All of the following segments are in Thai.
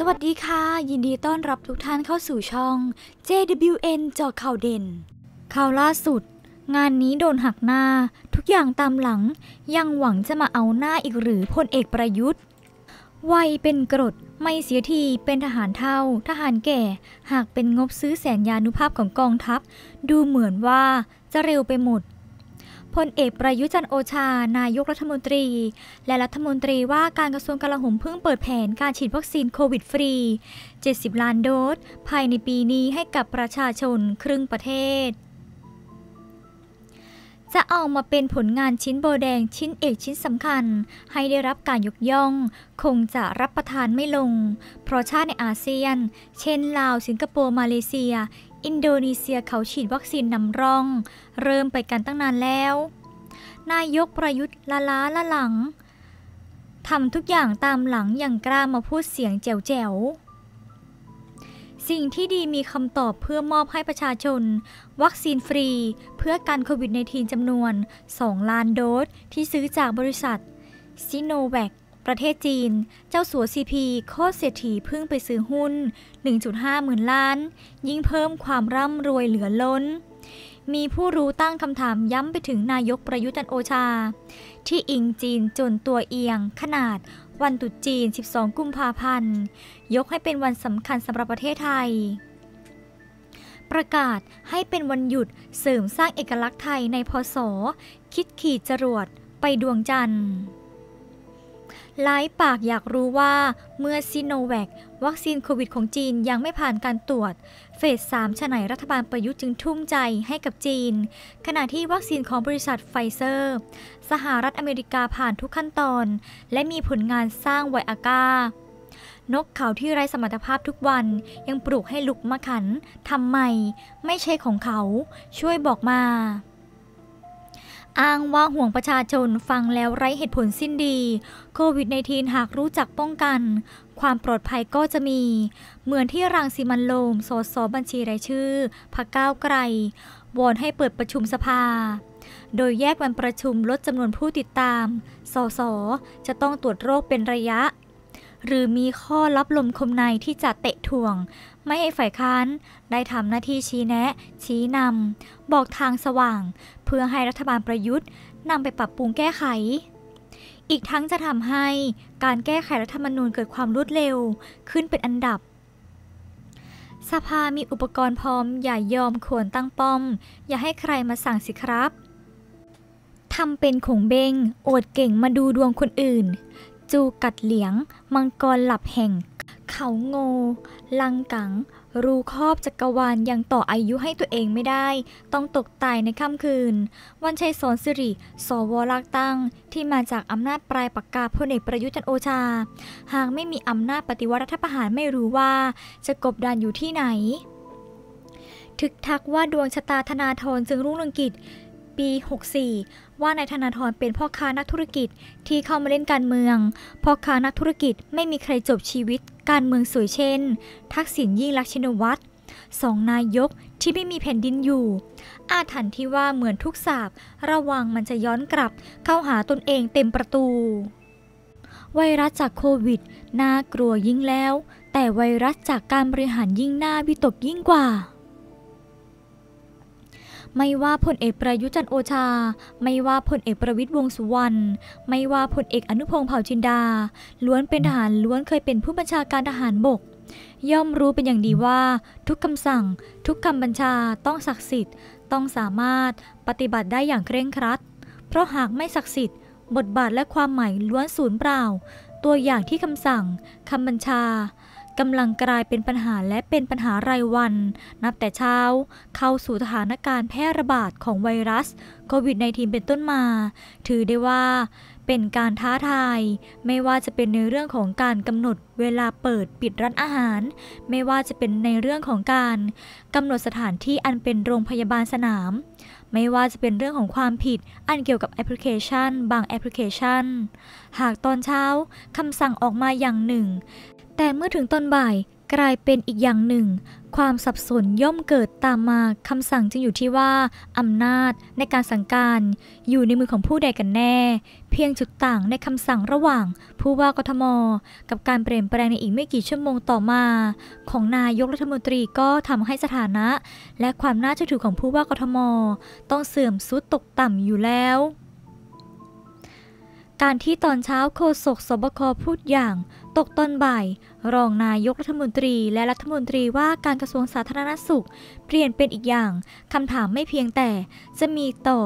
สวัสดีค่ะ ยินดีต้อนรับทุกท่านเข้าสู่ช่อง JWN จอข่าวเด่น ข่าวล่าสุด งานนี้โดนหักหน้าทุกอย่างตามหลังยังหวังจะมาเอาหน้าอีกหรือพลเอกประยุทธ์วัยเป็นกรดไม่เสียทีเป็นทหารเท่า ทหารแก่ หากเป็นงบซื้อแสนยานุภาพของกองทัพ ดูเหมือนว่าจะเร็วไปหมดพลเอกประยุจันโอชา นายกรัฐมนตรี และรัฐมนตรีว่าการกระทรวงกลาโหมเพิ่งเปิดแผนการฉีดวัคซีนโควิดฟรี 70 ล้านโดสภายในปีนี้ให้กับประชาชนครึ่งประเทศ จะเอามาเป็นผลงานชิ้นโบแดงชิ้นเอกชิ้นสำคัญให้ได้รับการยกย่อง คงจะรับประทานไม่ลง เพราะชาติในอาเซียน เช่นลาวสิงคโปร์มาเลเซียอินโดนีเซียเขาฉีดวัคซีนนำร่อง เริ่มไปกันตั้งนานแล้ว นายกประยุทธ์ละล้าละหลังทำทุกอย่างตามหลังอย่างกล้ามาพูดเสียงแจ๋วสิ่งที่ดีมีคำตอบเพื่อมอบให้ประชาชน วัคซีนฟรีเพื่อการโควิด -19 จำนวน 2 ล้านโดสที่ซื้อจากบริษัทซิโนแวคประเทศจีน เจ้าสัวซีพีโคตรเศรษฐีพึ่งไปซื้อหุ้น 1.5 หมื่นล้าน ยิ่งเพิ่มความร่ำรวยเหลือล้น มีผู้รู้ตั้งคำถามย้ำไปถึงนายกประยุทธ์จันโอชา ที่อิงจีนจนตัวเอียง ขนาดวันตุจีน 12 กุมภาพันธ์ ยกให้เป็นวันสำคัญสำหรับประเทศไทย ประกาศให้เป็นวันหยุดเสริมสร้างเอกลักษณ์ไทยในพศ คิดขีดจรวดไปดวงจันทร์หลายปากอยากรู้ว่าเมื่อซิโนแวควัคซีนโควิดของจีนยังไม่ผ่านการตรวจ เฟสสามฉนัยรัฐบาลประยุทธ์จึงทุ่มใจให้กับจีน ขณะที่วัคซีนของบริษัทไฟเซอร์ สหรัฐอเมริกาผ่านทุกขั้นตอน และมีผลงานสร้างไวอาก้านกเขาที่ไร้สมรรถภาพทุกวันยังปลูกให้ลุกมาขันทำไมไม่ใช่ของเขา ช่วยบอกมาอ้างว่าห่วงประชาชนฟังแล้วไร้เหตุผลสิ้นดี โควิด -19 หากรู้จักป้องกัน ความปลอดภัยก็จะมี เหมือนที่รังสีมันโลม สสบัญชีรายชื่อพักก้าวไกลวอนให้เปิดประชุมสภา โดยแยกวันประชุมลดจำนวนผู้ติดตาม สสจะต้องตรวจโรคเป็นระยะหรือมีข้อรับลมคมในที่จะเตะถ่วง ไม่ให้ฝ่ายค้าน ได้ทำหน้าที่ชี้แนะ ชี้นำบอกทางสว่าง เพื่อให้รัฐบาลประยุทธ์นำไปปรับปรุงแก้ไข อีกทั้งจะทำให้การแก้ไขรัฐธรรมนูญเกิดความรวดเร็วขึ้นเป็นอันดับ สภามีอุปกรณ์พร้อม อย่ายอมควรตั้งป้อม อย่าให้ใครมาสั่งสิครับทำเป็นขงเบงโอดเก่งมาดูดวงคนอื่นจูกัดเหลียง มังกรหลับแห่ง เขาโง ลังกัง รูครอบจักรวาลยังต่ออายุให้ตัวเองไม่ได้ ต้องตกตายในค่ำคืน วันชัยสอนสิริ สวรักตั้ง ที่มาจากอำนาจปลายปากกาพลเอกประยุทธ์จันโอชา หากไม่มีอำนาจปฏิวัติรัฐประหารไม่รู้ว่าจะกบดานอยู่ที่ไหน ทึกทักว่าดวงชะตาธนาธรซึ่งรุ่งเรืองกิจปี64ว่า นายธนาธรเป็นพ่อค้านักธุรกิจที่เข้ามาเล่นการเมือง พ่อค้านักธุรกิจไม่มีใครจบชีวิต การเมืองสวยเช่น ทักษิณยิ่งลักษณ์ชินวัตรสองนายก ที่ไม่มีแผ่นดินอยู่ อาถรรพ์ที่ว่าเหมือนทุกสาบระวังมันจะย้อนกลับเข้าหาตนเองเต็มประตู ไวรัสจากโควิด น่ากลัวยิ่งแล้ว แต่ไวรัสจากการบริหารยิ่งน่าวิตกยิ่งกว่าไม่ว่าพลเอกประยุจันโอชา ไม่ว่าพลเอกประวิตยวงสุวรรณ ไม่ว่าพลเอกอนุพงษ์เผ่าจินดา ล้วนเป็นทหารล้วนเคยเป็นผู้บัญชาการทหารบก ย่อมรู้เป็นอย่างดีว่าทุกคำสั่ง ทุกคำบัญชาต้องศักดิ์สิทธิ์ต้องสามารถปฏิบัติได้อย่างเคร่งครัด เพราะหากไม่ศักดิ์สิทธิ์ บทบาทและความหมายล้วนสูญเปล่า ตัวอย่างที่คำสั่งคำบัญชากำลังกลายเป็นปัญหาและเป็นปัญหารายวันนับแต่เช้าเข้าสู่สถานการณ์แพร่ระบาดของไวรัสโควิด -19 เป็นต้นมา ถือได้ว่า เป็นการท้าทาย ไม่ว่าจะเป็นในเรื่องของการกำหนดเวลาเปิดปิดร้านอาหาร ไม่ว่าจะเป็นในเรื่องของการกำหนดสถานที่อันเป็นโรงพยาบาลสนาม ไม่ว่าจะเป็นเรื่องของความผิดอันเกี่ยวกับแอปพลิเคชันบางแอปพลิเคชัน หากตอนเช้าคำสั่งออกมาอย่างหนึ่งแต่เมื่อถึงตอนบ่าย กลายเป็นอีกอย่างหนึ่ง ความสับสนย่อมเกิดตามมาคำสั่งจึงอยู่ที่ว่า อำนาจในการสั่งการ อยู่ในมือของผู้ใดกันแน่ เพียงจุดต่างในคำสั่งระหว่างผู้ว่ากทม กับการเปลี่ยนแปลงในอีกไม่กี่ชั่วโมงต่อมา ของนายกรัฐมนตรีก็ทำให้สถานะ และความน่าเชื่อถือของผู้ว่ากทม ต้องเสื่อมสุดตกต่ำอยู่แล้ว การที่ตอนเช้าโฆษกสบคพูดอย่างตกตอนบ่ายรองนายกรัฐมนตรีและรัฐมนตรีว่าการกระทรวงสาธารณสุขเปลี่ยนเป็นอีกอย่างคำถามไม่เพียงแต่จะมีต่อ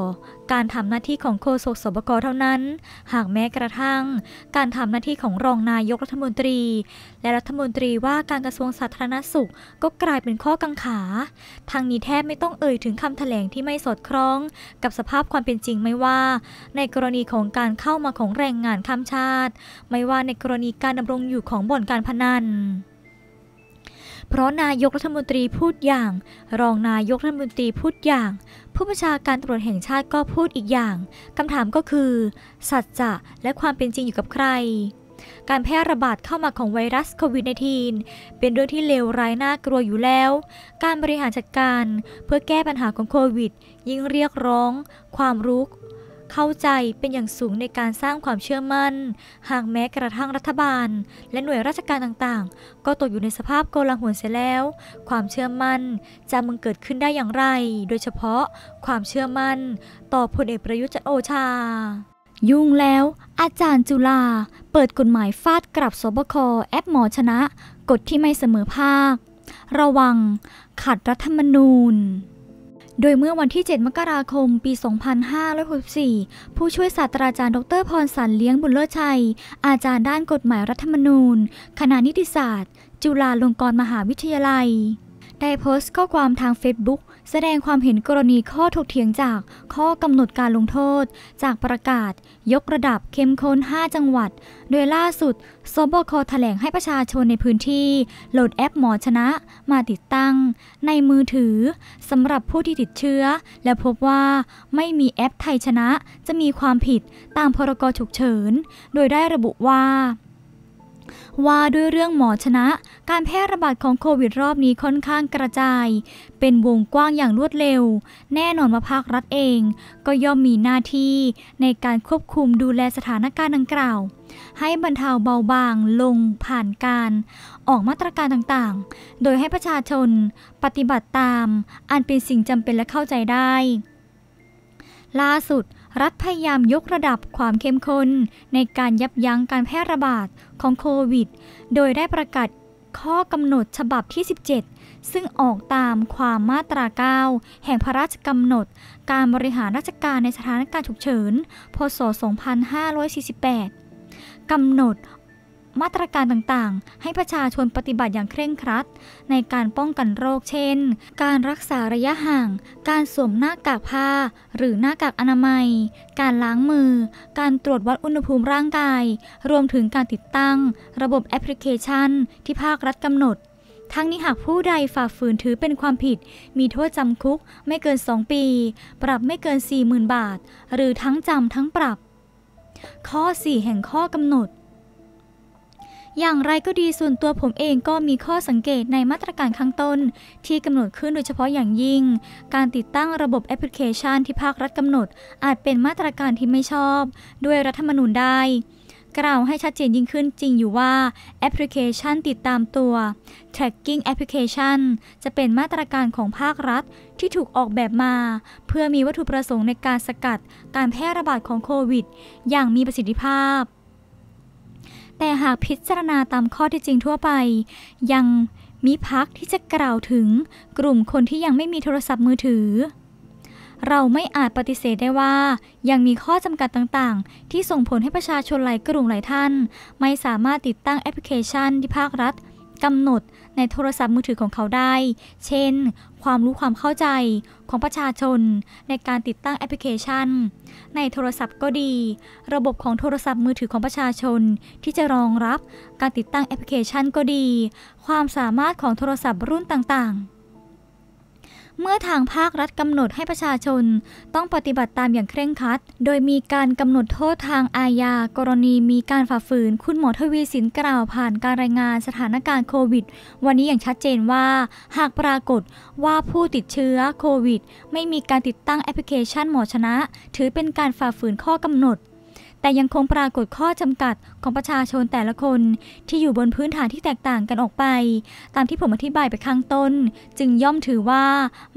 การทำหน้าที่ของโฆษกสบกเท่านั้น หากแม้กระทั่ง การทำหน้าที่ของรองนายกรัฐมนตรี และรัฐมนตรีว่าการกระทรวงสาธารณสุข ก็กลายเป็นข้อกังขาทางนี้แทบไม่ต้องเอ่ยถึงคำแถลงที่ไม่สอดคล้อง กับสภาพความเป็นจริงไม่ว่า ในกรณีของการเข้ามาของแรงงานข้ามชาติ ไม่ว่าในกรณีการดำรงอยู่ของบ่อนการพนันันเพราะนายกรัฐมนตรีพูดอย่าง รองนายกรัฐมนตรีพูดอย่าง ผู้บัญชาการตรวจแห่งชาติก็พูดอีกอย่าง คำถามก็คือ สัจจะ และความเป็นจริงอยู่กับใคร การแพร่ระบาดเข้ามาของไวรัสโควิด -19 เป็นเรื่องที่เลวร้ายน่ากลัวอยู่แล้ว การบริหารจัดการ เพื่อแก้ปัญหาของโควิดยิ่งเรียกร้องความรู้เข้าใจเป็นอย่างสูงในการสร้างความเชื่อมั่น หากแม้กระทั่งรัฐบาลและหน่วยราชการต่างๆ ก็ตกอยู่ในสภาพโกลาหลเสียแล้ว ความเชื่อมั่นจะมึงเกิดขึ้นได้อย่างไร โดยเฉพาะความเชื่อมั่นต่อพลเอกประยุทธ์จันโอชา ยุ่งแล้วอาจารย์จุฬาเปิดกฎหมายฟาดกลับสบคแอปหมอชนะกฎที่ไม่เสมอภาค ระวังขัดรัฐธรรมนูญโดยเมื่อวันที่ 7 มกราคม ปี 2564 ผู้ช่วยศาสตราจารย์ ดรพรสันเลี้ยงบุญเลิศชัย อาจารย์ด้านกฎหมายรัฐธรรมนูญ คณะนิติศาสตร์ จุฬาลงกรณ์มหาวิทยาลัยได้โพสต์ข้อความทางเฟซบุ๊กแสดงความเห็นกรณีข้อถกเถียงจากข้อกำหนดการลงโทษ จากประกาศยกระดับเข้มข้น 5 จังหวัด โดยล่าสุดสบคแถลงให้ประชาชนในพื้นที่ โหลดแอปหมอชนะมาติดตั้ง ในมือถือสำหรับผู้ที่ติดเชื้อ และพบว่า ไม่มีแอปไทยชนะจะมีความผิดตามพรกฉุกเฉินโดยได้ระบุว่าว่าด้วยเรื่องหมอชนะการแพร่ระบาดของโควิดรอบนี้ค่อนข้างกระจาย เป็นวงกว้างอย่างรวดเร็ว แน่นอนว่าภาครัฐเอง ก็ย่อมมีหน้าที่ในการควบคุมดูแลสถานการณ์ดังกล่าว ให้บรรเทาเบาบางลงผ่านการ ออกมาตรการต่างๆ โดยให้ประชาชนปฏิบัติตาม อันเป็นสิ่งจำเป็นและเข้าใจได้ ล่าสุดรัฐพยายามยกระดับความเข้มข้น ในการยับยั้งการแพร่ระบาดของโควิด โดยได้ประกาศข้อกำหนดฉบับที่ 17 ซึ่งออกตามความมาตรา 9 แห่งพระราชกำหนด การบริหารราชการในสถานการณ์ฉุกเฉิน พศ2548กำหนดมาตรการต่างๆ ให้ประชาชนปฏิบัติอย่างเคร่งครัด ในการป้องกันโรคเช่น การรักษาระยะห่าง การสวมหน้ากากผ้า หรือหน้ากากอนามัย การล้างมือ การตรวจวัดอุณหภูมิร่างกาย รวมถึงการติดตั้ง ระบบแอปพลิเคชัน ที่ภาครัฐกำหนด ทั้งนี้หากผู้ใดฝ่าฝืนถือเป็นความผิด มีโทษจำคุก ไม่เกิน 2 ปี ปรับไม่เกิน 40,000บาท หรือทั้งจำทั้งปรับ ข้อ 4 แห่งข้อกำหนดอย่างไรก็ดีส่วนตัวผมเองก็มีข้อสังเกตในมาตรการข้างต้น ที่กำหนดขึ้นโดยเฉพาะอย่างยิ่ง การติดตั้งระบบแอปพลิเคชัน ที่ภาครัฐกำหนด อาจเป็นมาตรการที่ไม่ชอบ ด้วยรัฐธรรมนูญได้กล่าวให้ชัดเจนยิ่งขึ้นจริงอยู่ว่าแอปพลิเคชันติดตามตัว tracking application จะเป็นมาตรการของภาครัฐที่ถูกออกแบบมา เพื่อมีวัตถุประสงค์ในการสกัดการแพร่ระบาดของโควิดอย่างมีประสิทธิภาพแต่หากพิจารณาตามข้อที่จริงทั่วไป ยังมีพักที่จะกล่าวถึงกลุ่มคนที่ยังไม่มีโทรศัพท์มือถือ เราไม่อาจปฏิเสธได้ว่ายังมีข้อจำกัดต่างๆ ที่ส่งผลให้ประชาชนหลายกลุ่มหลายท่าน ไม่สามารถติดตั้งแอปพลิเคชันที่ภาครัฐกำหนดในโทรศัพท์มือถือของเขาได้ เช่น ความรู้ความเข้าใจของประชาชนในการติดตั้งแอปพลิเคชัน ในโทรศัพท์ก็ดี ระบบของโทรศัพท์มือถือของประชาชนที่จะรองรับการติดตั้งแอปพลิเคชันก็ดี ความสามารถของโทรศัพท์รุ่นต่างๆเมื่อทางภาครัฐกำหนดให้ประชาชนต้องปฏิบัติตามอย่างเคร่งครัด โดยมีการกำหนดโทษทางอาญากรณีมีการฝ่าฝืนคุณหมอทวีสินกล่าวผ่านการรายงานสถานการณ์โควิด วันนี้อย่างชัดเจนว่าหากปรากฏว่าผู้ติดเชื้อโควิดไม่มีการติดตั้งแอปพลิเคชันหมอชนะ ถือเป็นการฝ่าฝืนข้อกำหนดแต่ยังคงปรากฏข้อจำกัดของประชาชนแต่ละคนที่อยู่บนพื้นฐานที่แตกต่างกันออกไป ตามที่ผมอธิบายไปข้างต้น จึงย่อมถือว่า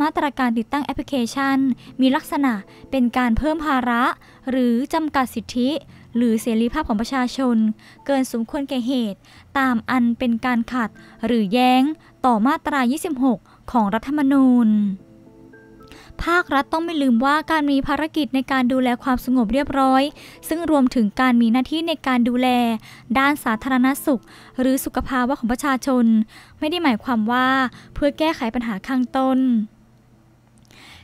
มาตรการติดตั้งแอปพลิเคชัน มีลักษณะเป็นการเพิ่มภาระ หรือจำกัดสิทธิ หรือเสรีภาพของประชาชน เกินสมควรแก่เหตุ ตามอันเป็นการขัดหรือแย้ง ต่อมาตรา26 ของรัฐธรรมนูญภาครัฐต้องไม่ลืมว่าการมีภารกิจในการดูแลความสงบเรียบร้อย ซึ่งรวมถึงการมีหน้าที่ในการดูแล ด้านสาธารณสุข หรือสุขภาวะของประชาชน ไม่ได้หมายความว่าเพื่อแก้ไขปัญหาข้างต้น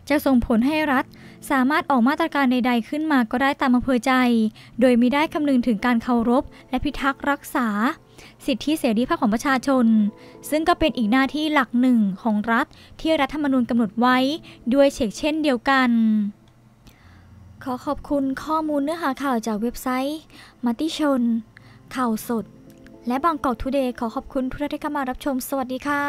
จะส่งผลให้รัฐ สามารถออกมาตรการใดๆขึ้นมาก็ได้ตามอำเภอใจ โดยมิได้คำนึงถึงการเคารพและพิทักษ์รักษาสิทธิเสรีภาพของประชาชน ซึ่งก็เป็นอีกหน้าที่หลักหนึ่งของรัฐที่รัฐธรรมนูญกำหนดไว้ด้วยเชกเช่นเดียวกัน ขอขอบคุณข้อมูลเนื้อหาข่าวจากเว็บไซต์มัติชน ข่าวสด และบางกอกทูเดย์ขอขอบคุณทุกท่านที่เข้ามารับชม สวัสดีค่ะ